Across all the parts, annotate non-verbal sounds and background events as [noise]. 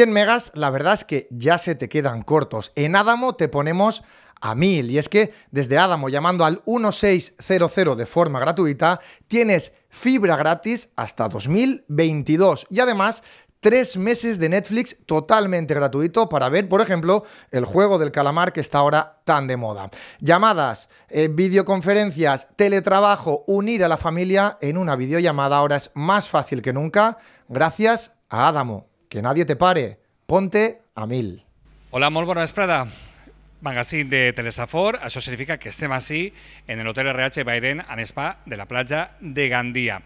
100 megas, la verdad es que ya se te quedan cortos. En Adamo te ponemos a 1000 y es que desde Adamo llamando al 1600 de forma gratuita tienes fibra gratis hasta 2022 y además tres meses de Netflix totalmente gratuito para ver, por ejemplo, el juego del calamar que está ahora tan de moda. Llamadas, eh, videoconferencias, teletrabajo, unir a la familia en una videollamada ahora es más fácil que nunca gracias a Adamo. que nadie te pare, ponte a mil. Hola, molt bona vesprada. Magazín de Telesafor, això significa que estem així en l'Hotel RH Bairen en Spa de la platja de Gandia.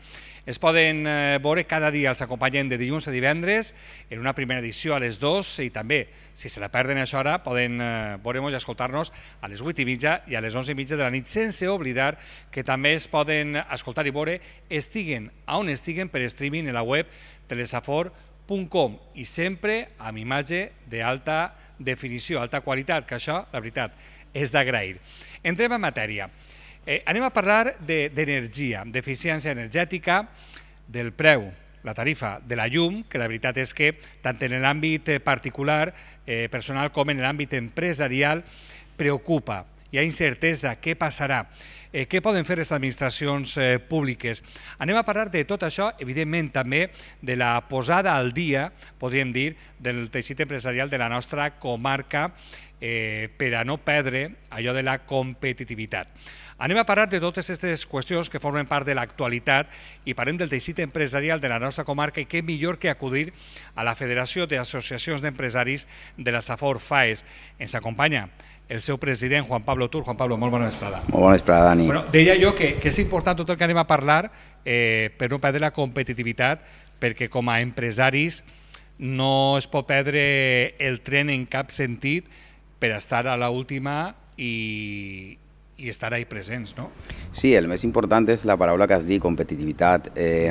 Es poden eh, veure cada dia, els acompanyem de dilluns a divendres, en una primera edició a les 2 i també, si se la perden a això ara, poden eh, veure i escoltar-nos a les 8 i mitja i a les 11 i mitja de la nit, sense oblidar que també es poden escoltar i veure, estiguen on estiguen per streaming en la web telesafor.com www.com i sempre amb imatge d'alta definició, alta qualitat, que això, la veritat, és d'agrair. Entrem en matèria. Eh, anem a parlar d'energia, de, d'eficiència energètica, del preu, la tarifa de la llum, que la veritat és que tant en l'àmbit eh, particular, eh, personal, com en l'àmbit empresarial, preocupa. Hi ha incertesa, Què passarà? eh, què poden fer les administracions eh, públiques. Anem a parlar de tot això, evidentment també de la posada al dia, podríem dir, del teixit empresarial de la nostra comarca eh, per a no perdre allò de la competitivitat. Anem a parlar de totes aquestes qüestions que formen part de l'actualitat i parlem del teixit empresarial de la nostra comarca i què millor que acudir a la Federació d'Associacions d'Empresaris de la Safor FAES. Ens acompanya el seu president, Juan Pablo Tur. Juan Pablo, molt bona vesprada. Molt bona vesprada, Dani. Bueno, deia jo que, que és important tot el que anem a parlar eh, per no perdre la competitivitat, perquè com a empresaris no es pot perdre el tren en cap sentit per estar a l'última i, i estar ahí presents, no? Sí, el més important és la paraula que has dit, competitivitat. Eh,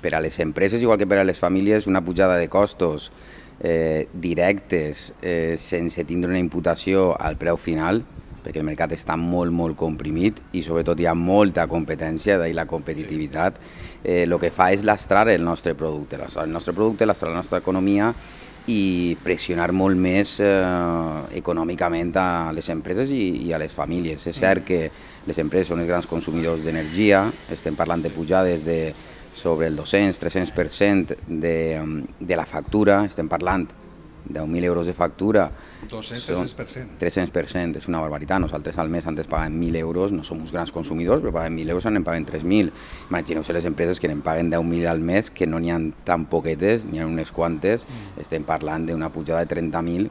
per a les empreses, igual que per a les famílies, una pujada de costos eh, directes eh, sense tindre una imputació al preu final, perquè el mercat està molt, molt comprimit i sobretot hi ha molta competència, d'ahir la competitivitat, el eh, que fa és lastrar el nostre producte, lastrar el nostre producte, lastrar la nostra economia i pressionar molt més eh, econòmicament a les empreses i, i a les famílies. És cert que les empreses són els grans consumidors d'energia, estem parlant de pujades de sobre el 200-300% de, um, de la factura, estem parlant de 10.000 euros de factura. 200-300%. 300%, és una barbaritat. Nosaltres al mes antes pagàvem 1.000 euros, no som uns grans consumidors, però pagàvem 1.000 euros, ara en paguen 3.000. Imagineu-se les empreses que en paguen 10.000 al mes, que no n'hi ha tan poquetes, n'hi ha unes quantes, mm. estem parlant d'una pujada de 30.000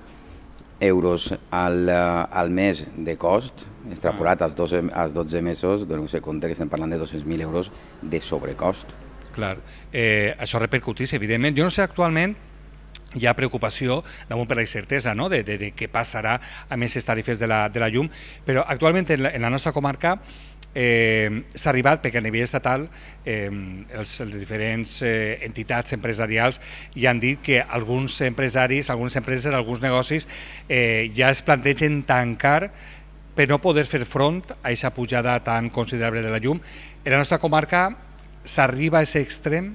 euros al, uh, al mes de cost, extrapolat ah. als, 12, als 12 mesos, doneu-se compte que estem parlant de 200.000 euros de sobrecost. Clar, eh, això repercutís, evidentment. Jo no sé actualment hi ha preocupació damunt per la incertesa no? de, de, de què passarà amb aquestes tarifes de la, de la llum, però actualment en la, en la nostra comarca eh, s'ha arribat perquè a nivell estatal eh, els, els diferents eh, entitats empresarials ja han dit que alguns empresaris, algunes empreses, alguns negocis eh, ja es plantegen tancar per no poder fer front a aquesta pujada tan considerable de la llum. En la nostra comarca s'arriba a aquest extrem?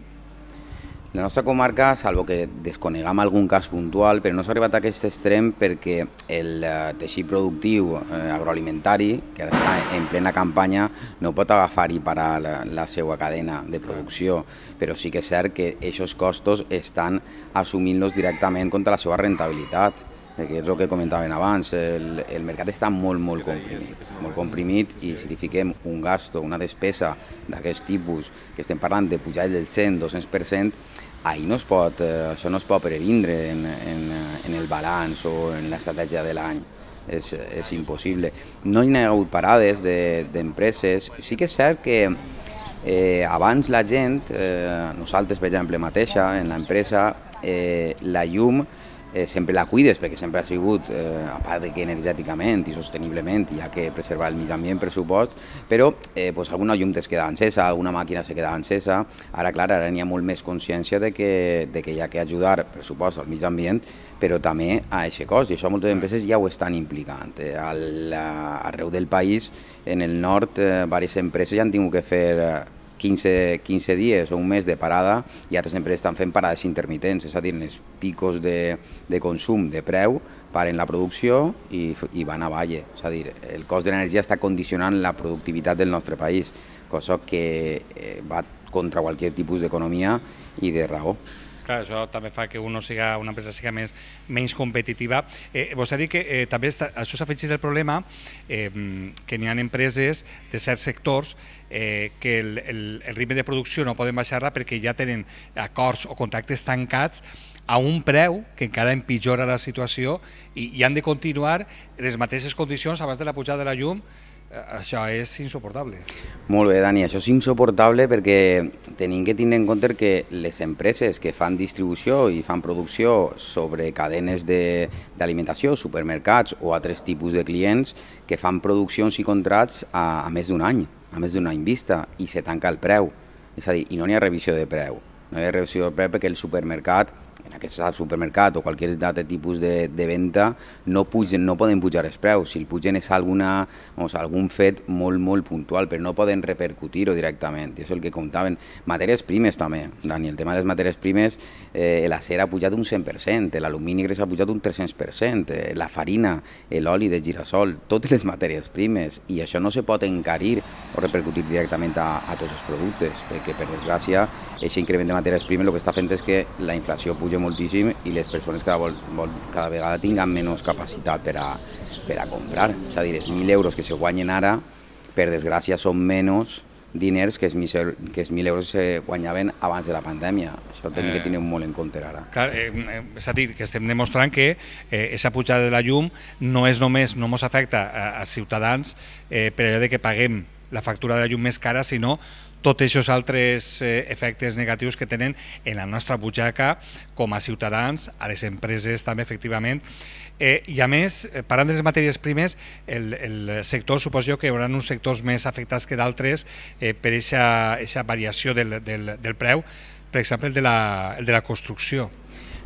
La nostra comarca, salvo que desconegam algun cas puntual, però no s'ha arribat a aquest extrem perquè el eh, teixit productiu eh, agroalimentari, que ara està en plena campanya, no pot agafar i parar la, la seva cadena de producció, però sí que és cert que aquests costos estan assumint-los directament contra la seva rentabilitat que és el que comentaven abans, el, el mercat està molt, molt comprimit, molt comprimit i si li fiquem un gasto, una despesa d'aquest tipus, que estem parlant de pujar del 100, 200%, ahir no es pot, eh, això no es pot previndre en, en, en el balanç o en l'estratègia de l'any. És, és impossible. No hi ha hagut parades d'empreses. De, sí que és cert que eh, abans la gent, eh, nosaltres per exemple mateixa en l'empresa, eh, la llum eh, sempre la cuides, perquè sempre ha sigut, eh, a part de que energèticament i sosteniblement hi ha que preservar el mig ambient, per supost, però eh, pues, alguna llum es quedava encesa, alguna màquina se quedava encesa, ara, clar, ara n'hi ha molt més consciència de que, de que hi ha que ajudar, per supost, al mig ambient, però també a aquest cost, i això moltes empreses ja ho estan implicant. Eh, al, arreu del país, en el nord, eh, diverses empreses ja han tingut que fer eh, 15, 15 dies o un mes de parada i ara sempre estan fent parades intermitents, és a dir, els picos de, de consum de preu paren la producció i, i van a valle. És a dir, el cost de l'energia està condicionant la productivitat del nostre país, cosa que eh, va contra qualsevol tipus d'economia i de raó. Clar, això també fa que uno siga, una empresa siga més, menys competitiva. Eh, vostè ha dit que eh, també està, això fet el problema eh, que n'hi ha empreses de certs sectors eh, que el, el, el ritme de producció no poden baixar-la perquè ja tenen acords o contractes tancats a un preu que encara empitjora la situació i, i han de continuar les mateixes condicions abans de la pujada de la llum Eh, això és insuportable. Molt bé, Dani, això és insuportable perquè tenim que tenir en compte que les empreses que fan distribució i fan producció sobre cadenes d'alimentació, supermercats o altres tipus de clients que fan produccions i contrats a, a més d'un any, a més d'un any vista, i se tanca el preu. És a dir, i no n'hi ha revisió de preu. No hi ha revisió de preu perquè el supermercat en aquests al supermercat o qualsevol altre tipus de, de venda, no, pugen, no poden pujar els preus. Si el pugen és alguna, vamos, algun fet molt, molt puntual, però no poden repercutir-ho directament. I és el que comptaven. Matèries primes també, Dani. El tema de les matèries primes, eh, cera ha pujat un 100%, l'alumini ha pujat un 300%, eh, la farina, eh, l'oli de girassol, totes les matèries primes. I això no se pot encarir o repercutir directament a, a tots els productes, perquè per desgràcia, aquest increment de matèries primes el que està fent és que la inflació puja complica moltíssim i les persones cada, vol, vol, cada vegada tinguen menys capacitat per a, per a comprar. És a dir, els 1.000 euros que se guanyen ara, per desgràcia, són menys diners que els 1.000 que els 1.000 euros se guanyaven abans de la pandèmia. Això hem de que eh. tenir molt en compte ara. Clar, eh, és a dir, que estem demostrant que eh, esa pujada de la llum no és només, no ens afecta a, a ciutadans eh, per allò de que paguem la factura de la llum més cara, sinó tots aquests altres eh, efectes negatius que tenen en la nostra butxaca com a ciutadans, a les empreses també efectivament, Eh, I a més, eh, parlant de les matèries primes, el, el sector, suposo que hi haurà uns sectors més afectats que d'altres eh, per aquesta variació del, del, del preu, per exemple el de la, el de la construcció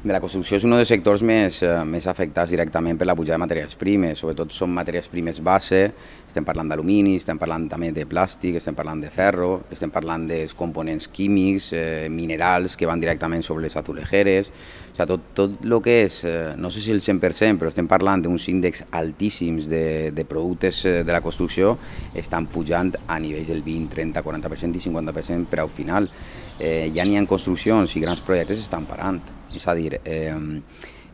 de la construcció és un dels sectors més, eh, més afectats directament per la pujada de matèries primes, sobretot són matèries primes base, estem parlant d'alumini, estem parlant també de plàstic, estem parlant de ferro, estem parlant dels components químics, eh, minerals que van directament sobre les azulejeres, o sigui, tot, tot el que és, eh, no sé si el 100%, però estem parlant d'uns índexs altíssims de, de productes eh, de la construcció, estan pujant a nivells del 20, 30, 40% i 50% per al final. Eh, ja n'hi ha construccions i grans projectes estan parant. És a dir, eh,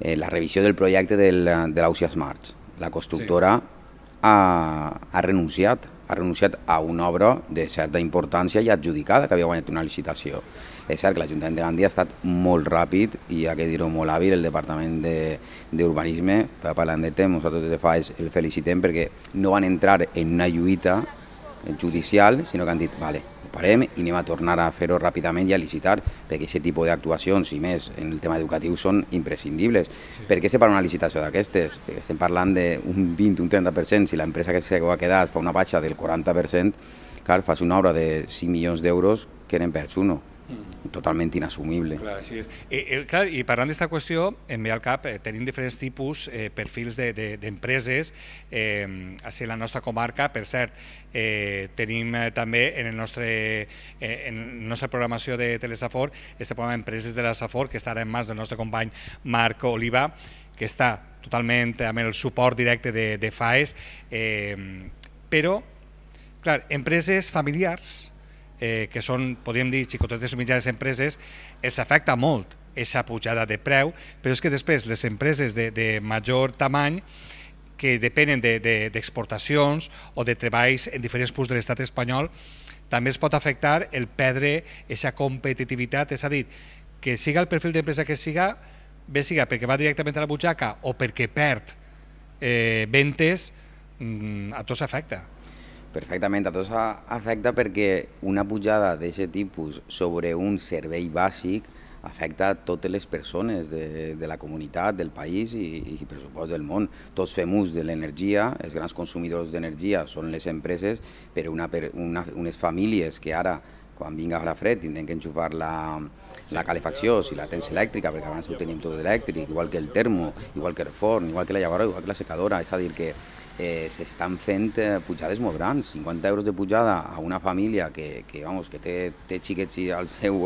eh, la revisió del projecte del, de l'Ausia Smart. La constructora sí. ha, ha renunciat ha renunciat a una obra de certa importància i adjudicada que havia guanyat una licitació. És cert que l'Ajuntament de Gandia ha estat molt ràpid i ha que dir-ho molt hàbil, el Departament d'Urbanisme, de, per parlant de temps, nosaltres des de fa el felicitem perquè no van entrar en una lluita judicial, sinó que han dit, vale, parem i anem a tornar a fer-ho ràpidament i a licitar, perquè aquest tipus d'actuacions, i més en el tema educatiu, són imprescindibles. Sí. Per què separa una licitació d'aquestes? Perquè estem parlant d'un 20, un 30%, si l'empresa que s'ha quedat fa una baixa del 40%, clar, fas una obra de 5 milions d'euros que n'en perds uno mm. totalment inassumible. Clar, sí és. I, eh, i, eh, clar, I parlant d'esta qüestió, em ve al cap, eh, tenim diferents tipus, eh, perfils d'empreses, de, de, eh, a la nostra comarca, per cert, eh, tenim eh, també en el nostre, eh, en la nostra programació de Telesafor, este programa Empreses de la Safor, que estarà en mans del nostre company Marc Oliva, que està totalment eh, amb el suport directe de, de FAES, eh, però, clar, empreses familiars, eh, que són, podríem dir, xicotetes o mitjanes empreses, els afecta molt aquesta pujada de preu, però és que després les empreses de, de major tamany que depenen d'exportacions de, de, o de treballs en diferents punts de l'estat espanyol, també es pot afectar el perdre aquesta competitivitat, és a dir, que siga el perfil d'empresa que siga, bé siga perquè va directament a la butxaca o perquè perd eh, ventes, mm, a tots afecta. Perfectament, a tots afecta perquè una pujada d'aquest tipus sobre un servei bàsic afecta a totes les persones de, de la comunitat, del país i, i per supost del món. Tots fem ús de l'energia, els grans consumidors d'energia són les empreses, però una, una, unes famílies que ara quan vinga la fred tindrem que enxufar la, la calefacció, si la tens elèctrica, perquè abans ho tenim tot elèctric, igual que el termo, igual que el forn, igual que la llavora, igual que la secadora, és a dir que eh, s'estan fent eh, pujades molt grans, 50 euros de pujada a una família que, que, vamos, que té, té xiquets al seu,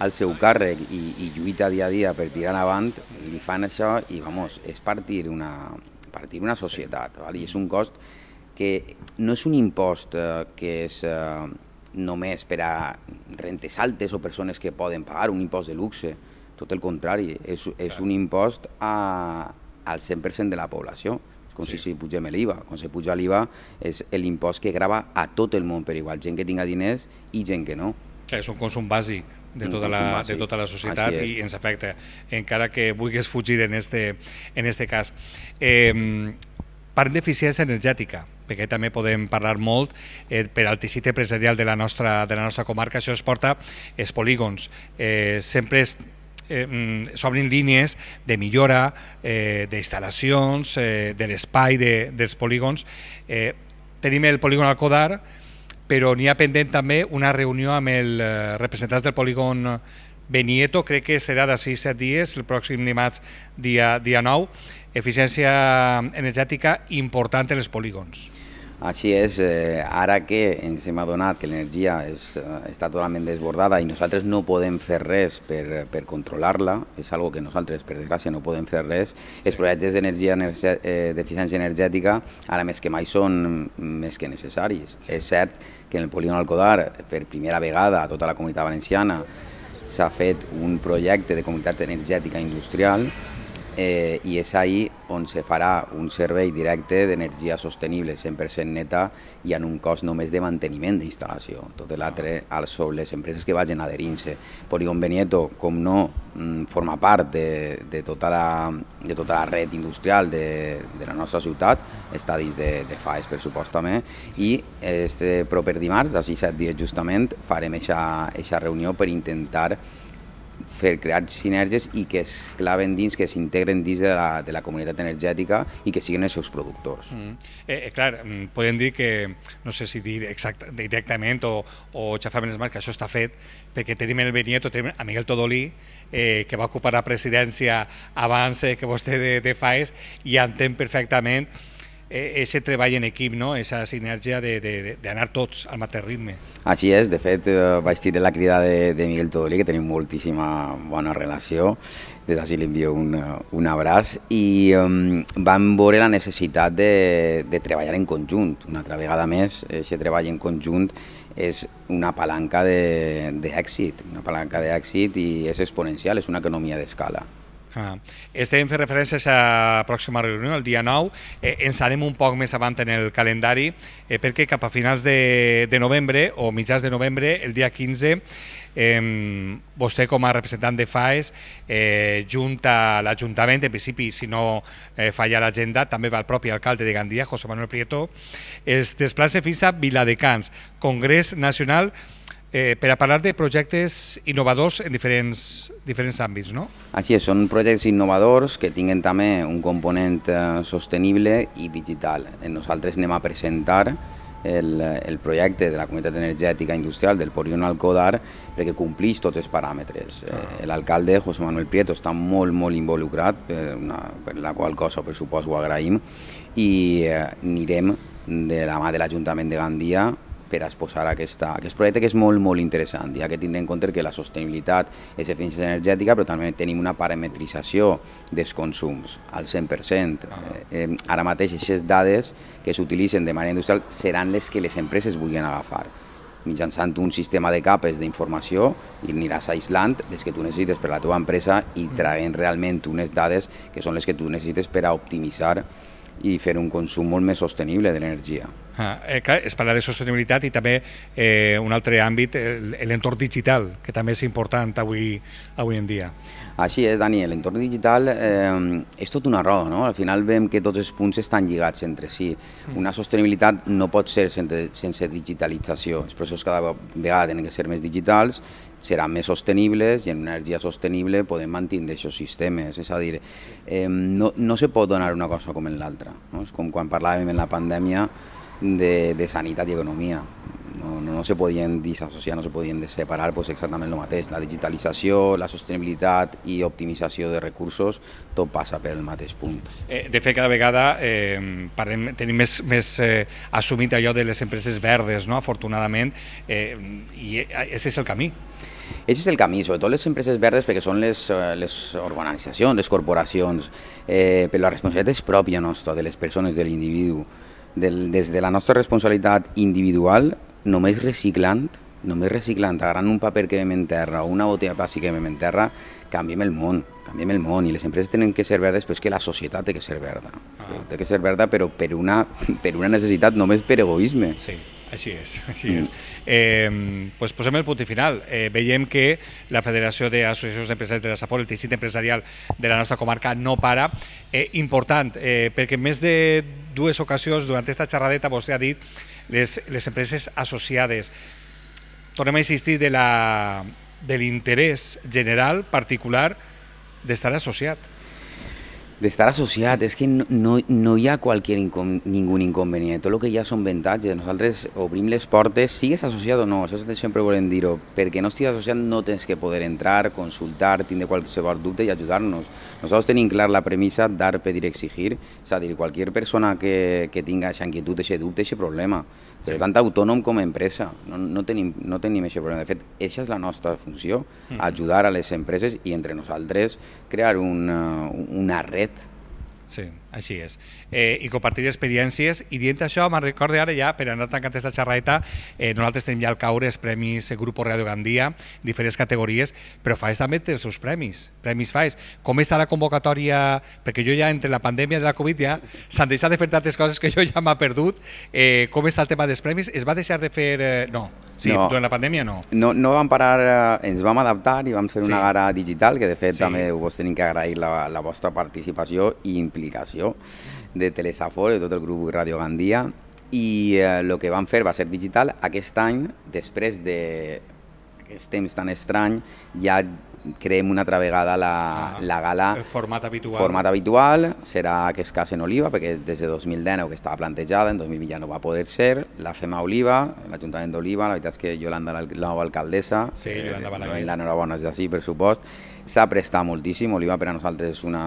al seu càrrec i, i lluita dia a dia per tirar avant, li fan això i vamos, és partir una, partir una societat, val? i és un cost que no és un impost eh, que és eh, només per a rentes altes o persones que poden pagar un impost de luxe, tot el contrari, és, és un impost a, al 100% de la població com sí. si pugem l'IVA. Quan se puja l'IVA és l'impost que grava a tot el món per igual, gent que tinga diners i gent que no. Que és un consum bàsic de tota, la, de tota la societat i ens afecta, encara que vulguis fugir en este, en este cas. Eh, parlem d'eficiència energètica, perquè també podem parlar molt eh, per al teixit empresarial de la, nostra, de la nostra comarca, això es porta els polígons. Eh, sempre es eh, mm, s'obrin línies de millora eh, d'instal·lacions, eh, de l'espai de, dels polígons. Eh, tenim el polígon al Codar, però n'hi ha pendent també una reunió amb els eh, representants del polígon Benieto, crec que serà de 6-7 dies, el pròxim dimarts, dia, dia 9. Eficiència eh, energètica important en els polígons. Així és, eh, ara que ens hem adonat que l'energia eh, està totalment desbordada i nosaltres no podem fer res per, per controlar-la, és algo que nosaltres, per desgràcia, no podem fer res, sí. els projectes d'energia eh, d'eficiència energètica ara més que mai són més que necessaris. Sí. És cert que en el polígon Alcodar, per primera vegada a tota la comunitat valenciana, s'ha fet un projecte de comunitat energètica industrial eh, i és ahir on se farà un servei directe d'energia sostenible 100% neta i en un cost només de manteniment d'instal·lació. Tot l'altre al sobre les empreses que vagin adherint-se. Poligon Benieto, com no, mm, forma part de, de, tota, la, de tota la red industrial de, de la nostra ciutat, està dins de, de FAES, per també, i este proper dimarts, d'ací set 7 dies justament, farem aquesta reunió per intentar fer crear sinergies i que es claven dins, que s'integren dins de la, de la comunitat energètica i que siguin els seus productors. Mm. Eh, eh, clar, mm, podem dir que, no sé si dir exact, directament o, o xafar les mans, que això està fet, perquè tenim el Benieto, tenim a Miguel Todolí, eh, que va ocupar la presidència abans eh, que vostè de, de faes, i entén perfectament E, ese treball en equip, no? esa sinergia d'anar tots al mateix ritme. Així és, de fet eh, vaig tirar la crida de, de Miguel Todolí, que tenim moltíssima bona relació, des d'ací li envio un, eh, un abraç, i um, vam veure la necessitat de, de treballar en conjunt. Una altra vegada més, aquest treball en conjunt és una palanca d'èxit, una palanca d'èxit i és exponencial, és una economia d'escala. Ah. Estem fent referències a la pròxima reunió, el dia 9. Eh, ens anem un poc més avant en el calendari, eh, perquè cap a finals de, de novembre o mitjans de novembre, el dia 15, eh, vostè com a representant de FAES, eh, junt a l'Ajuntament, en principi, si no eh, falla l'agenda, també va el propi alcalde de Gandia, José Manuel Prieto, es desplaça fins a Viladecans, Congrés Nacional de eh, per a parlar de projectes innovadors en diferents, diferents àmbits, no? Així és, són projectes innovadors que tinguen també un component eh, sostenible i digital. Nosaltres anem a presentar el, el projecte de la comunitat energètica industrial del polígon Alcodar perquè complix tots els paràmetres. Eh, ah. L'alcalde, José Manuel Prieto, està molt, molt involucrat, per, una, per la qual cosa, per supost, ho agraïm, i eh, anirem de la mà de l'Ajuntament de Gandia per a exposar aquesta, aquest projecte que és molt, molt interessant, ja que tindrem en compte que la sostenibilitat és eficiència energètica, però també tenim una parametrització dels consums al 100%. Ah. Eh, eh, ara mateix aquestes dades que s'utilitzen de manera industrial seran les que les empreses vulguin agafar mitjançant un sistema de capes d'informació i aniràs aislant les que tu necessites per a la teva empresa i mm. traient realment unes dades que són les que tu necessites per a optimitzar i fer un consum molt més sostenible de l'energia. Ah, eh, es parla de sostenibilitat i també eh, un altre àmbit, l'entorn digital, que també és important avui, avui en dia. Així és, Dani, l'entorn digital eh, és tot una roda, no? Al final veiem que tots els punts estan lligats entre si. Mm. Una sostenibilitat no pot ser sense, sense digitalització. Els processos cada vegada tenen que ser més digitals seran més sostenibles i en una energia sostenible podem mantenir aquests sistemes. És a dir, no, no se pot donar una cosa com en l'altra. No? És com quan parlàvem en la pandèmia de, de sanitat i economia. No, no, no se podien disassociar, no se podien separar pues, exactament el mateix. La digitalització, la sostenibilitat i optimització de recursos, tot passa per el mateix punt. Eh, de fet, cada vegada eh, parlem, tenim més, més eh, assumit allò de les empreses verdes, no? afortunadament, eh, i aquest eh, és el camí. Aquest és el camí, sobretot les empreses eh, verdes, perquè són les, les organitzacions, les corporacions, eh, però la responsabilitat és pròpia nostra, de les persones, de l'individu. Des de la nostra responsabilitat individual, només reciclant, només reciclant, agarrant un paper que vam en terra o una botella plàstica que vam en terra, canviem el món, canviem el món i les empreses tenen que ser verdes, però és que la societat té que ser verda. Ah. Té que ser verda, però per una, [laughs] per una necessitat, només per egoisme. Sí. Així és, [laughs] així mm. és. Eh, pues posem el punt final. Eh, veiem que la Federació d'Associacions d'Empresaris de la Safor, el teixit empresarial de la nostra comarca, no para. Eh, important, eh, perquè més de dues ocasions durant aquesta xerradeta vostè ha dit les, les empreses associades. Tornem a insistir de l'interès general, particular, d'estar associat de estar associat, és que no, no, no hi ha qualsevol incon ningun inconvenient, tot el que hi ha són avantatges, nosaltres obrim les portes, sigues associat o no, això sempre volem dir-ho, perquè no estigues associat no tens que poder entrar, consultar, tindre qualsevol dubte i ajudar-nos. Nosaltres tenim clar la premissa dar, pedir, exigir, és a dir, qualsevol persona que, que tinga aquesta inquietud, aquest dubte, aquest problema, sí. per tant autònom com a empresa, no, no tenim no tenim aquest problema, de fet, aquesta és la nostra funció, mm. ajudar a les empreses i entre nosaltres crear una, eh, una red Sí. Així és. Eh, I compartir experiències. I dient això, me'n recordo ara ja, per anar tancant aquesta xerraeta, eh, nosaltres tenim ja al el caure els premis Grupo Radio Gandia, diferents categories, però FAES també els seus premis. Premis FAES. Com està la convocatòria? Perquè jo ja, entre la pandèmia de la Covid, ja s'han deixat de fer tantes coses que jo ja m'ha perdut. Eh, com està el tema dels premis? Es va deixar de fer... Eh, no, sí, no. durant la pandèmia no. No, no vam parar, eh, ens vam adaptar i vam fer sí. una gara digital, que de fet sí. també vos tenim que agrair la, la vostra participació i implicació d'això, de Telesafor, de tot el grup Radio Gandia, i el eh, que van fer va ser digital. Aquest any, després de temps tan estrany, ja creem una altra vegada la, ah, la gala... El format habitual. Format habitual, serà aquest cas en Oliva, perquè des de 2019 que estava plantejada, en 2000 ja no va poder ser, la fem a Oliva, l'Ajuntament d'Oliva, la veritat és que Yolanda, la nova alcaldessa, sí, eh, Yolanda Balaguer. l'enhorabona és d'ací, per supost, s'ha prestat moltíssim, Oliva per a nosaltres és una,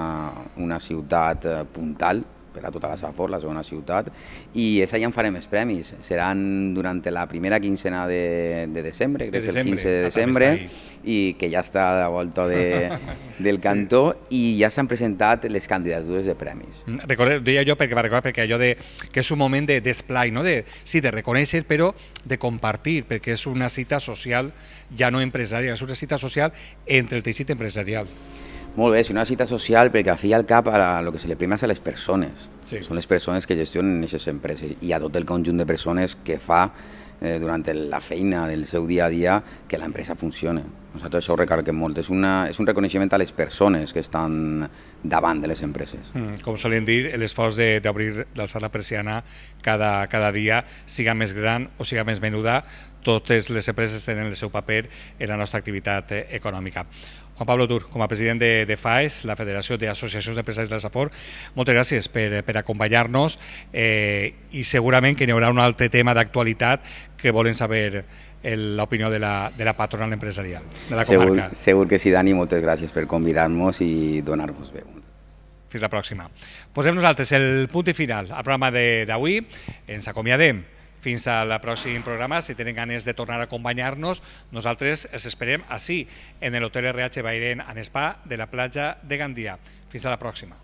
una ciutat eh, puntal, per a tota la Safor, la segona ciutat, i és allà en farem els premis. Seran durant la primera quincena de, de desembre, crec que és el 15 de ah, desembre, i que ja està a la volta de, [laughs] del cantó, sí. i ja s'han presentat les candidatures de premis. Mm, Recordeu, deia jo perquè, recordar, perquè allò de, que és un moment d'esplai, no? de, sí, de reconèixer, però de compartir, perquè és una cita social, ja no empresarial, és una cita social entre el teixit empresarial. Molt bé, és una cita social perquè al fi i al cap el que se li prima és a les persones. Sí. Són les persones que gestionen aquestes empreses i a tot el conjunt de persones que fa eh, durant la feina del seu dia a dia que l'empresa funcione. Nosaltres això ho recarguem molt. És, una, és un reconeixement a les persones que estan davant de les empreses. Mm, com solen dir, l'esforç d'obrir, d'alçar la persiana cada, cada dia, siga més gran o siga més menuda, totes les empreses tenen el seu paper en la nostra activitat eh, econòmica. Juan Pablo Tur, com a president de, de FAES, la Federació d'Associacions d'Empresaris del Sapor, moltes gràcies per, per acompanyar-nos eh, i segurament que n'hi haurà un altre tema d'actualitat que volen saber eh, l'opinió de, la, de la patronal empresarial de la segur, comarca. Segur que sí, Dani, moltes gràcies per convidar-nos i donar-vos veu. Fins la pròxima. Posem nosaltres el punt final al programa d'avui. Ens acomiadem. Fins la próxima programa. Si tienen ganas de tornar a acompañarnos... nos nosaltres esperemos así... en el Hotel RH Bairén, en Spa, de la playa de Gandía. Fins a la próxima.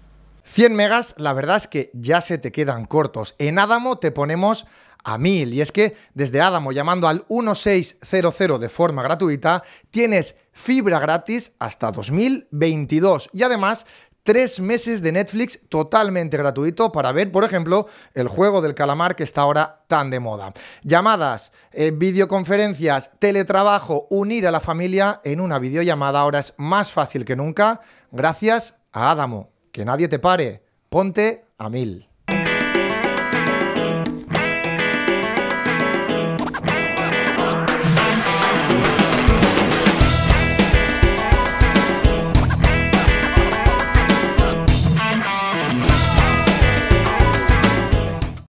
100 megas, la verdad es que ya se te quedan cortos. En Adamo te ponemos a 1000 y es que desde Adamo llamando al 1600 de forma gratuita tienes fibra gratis hasta 2022 y además tres meses de Netflix totalmente gratuito para ver, por ejemplo, el juego del calamar que está ahora tan de moda. Llamadas, eh, videoconferencias, teletrabajo, unir a la familia en una videollamada ahora es más fácil que nunca gracias a Adamo. Que nadie te pare. Ponte a mil.